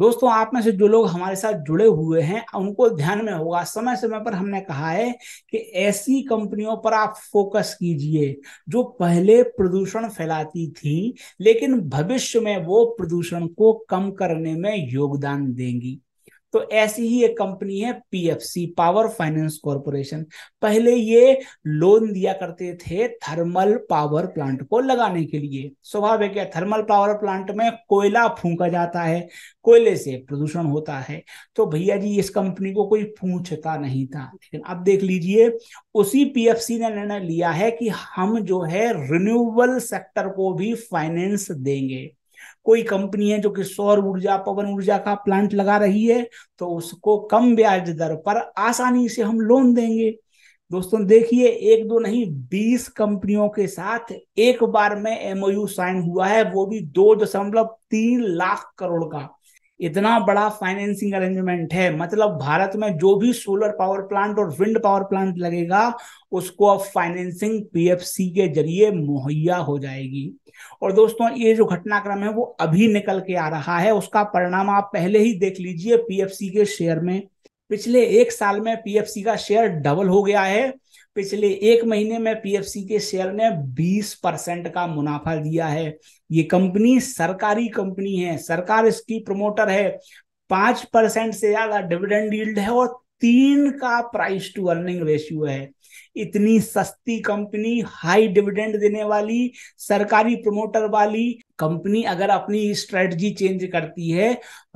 दोस्तों आप में से जो लोग हमारे साथ जुड़े हुए हैं उनको ध्यान में होगा समय समय पर हमने कहा है कि ऐसी कंपनियों पर आप फोकस कीजिए जो पहले प्रदूषण फैलाती थी लेकिन भविष्य में वो प्रदूषण को कम करने में योगदान देंगी तो ऐसी ही एक कंपनी है पीएफसी पावर फाइनेंस कॉरपोरेशन पहले ये लोन दिया करते थे थर्मल पावर प्लांट को लगाने के लिए स्वाभाविक है थर्मल पावर प्लांट में कोयला फूंका जाता है कोयले से प्रदूषण होता है तो भैया जी इस कंपनी को कोई पूछता नहीं था लेकिन अब देख लीजिए उसी पीएफसी ने निर्णय लिया है कि हम जो है रिन्यूएबल सेक्टर को भी फाइनेंस देंगे कोई कंपनी है जो कि सौर ऊर्जा पवन ऊर्जा का प्लांट लगा रही है तो उसको कम ब्याज दर पर आसानी से हम लोन देंगे दोस्तों देखिए एक दो नहीं बीस कंपनियों के साथ एक बार में एमओयू साइन हुआ है वो भी दो दशमलव तीन लाख करोड़ का इतना बड़ा फाइनेंसिंग अरेंजमेंट है मतलब भारत में जो भी सोलर पावर प्लांट और विंड पावर प्लांट लगेगा उसको अब फाइनेंसिंग पीएफसी के जरिए मुहैया हो जाएगी और दोस्तों ये जो घटनाक्रम है वो अभी निकल के आ रहा है उसका परिणाम आप पहले ही देख लीजिए पीएफसी के शेयर में पिछले एक साल में पीएफसी का शेयर डबल हो गया है पिछले एक महीने में पीएफसी के शेयर ने 20 परसेंट का मुनाफा दिया है ये कंपनी सरकारी कंपनी है सरकार इसकी प्रमोटर है पांच परसेंट से ज्यादा डिविडेंड यील्ड है और तीन का प्राइस टू अर्निंग रेशियो है इतनी सस्ती कंपनी हाई डिविडेंड देने वाली सरकारी प्रमोटर वाली कंपनी अगर अपनी स्ट्रेटजी चेंज करती है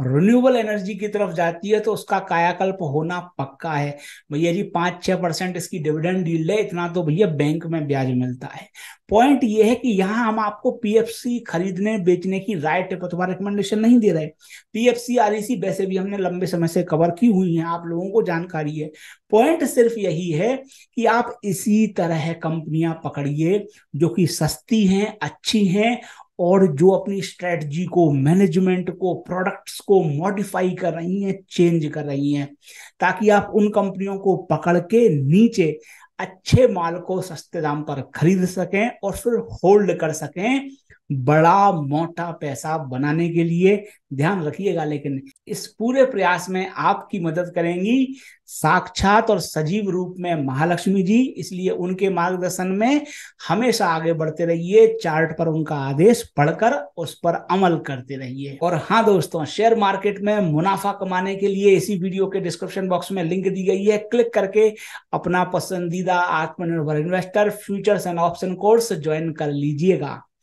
रिन्यूएबल एनर्जी की तरफ जाती है तो उसका कायाकल्प होना पक्का है भैया जी पांच छह परसेंट इसकी डिविडेंड डील है इतना तो भैया बैंक में ब्याज मिलता है पॉइंट ये है कि यहाँ हम आपको पीएफसी खरीदने बेचने की राइट पतवा रिकमेंडेशन नहीं दे रहे पीएफसी आरईसी e वैसे भी हमने लंबे समय से कवर की हुई है आप लोगों को जानकारी है पॉइंट सिर्फ यही है कि आप इसी तरह कंपनियां पकड़िए जो कि सस्ती हैं अच्छी हैं और जो अपनी स्ट्रेटजी को मैनेजमेंट को प्रोडक्ट्स को मॉडिफाई कर रही हैं चेंज कर रही हैं ताकि आप उन कंपनियों को पकड़ के नीचे अच्छे माल को सस्ते दाम पर खरीद सकें और फिर होल्ड कर सकें बड़ा मोटा पैसा बनाने के लिए ध्यान रखिएगा लेकिन इस पूरे प्रयास में आपकी मदद करेंगी साक्षात और सजीव रूप में महालक्ष्मी जी इसलिए उनके मार्गदर्शन में हमेशा आगे बढ़ते रहिए चार्ट पर उनका आदेश पढ़कर उस पर अमल करते रहिए और हाँ दोस्तों शेयर मार्केट में मुनाफा कमाने के लिए इसी वीडियो के डिस्क्रिप्शन बॉक्स में लिंक दी गई है क्लिक करके अपना पसंदीदा आत्मनिर्भर investor futures and option course join कर लीजिएगा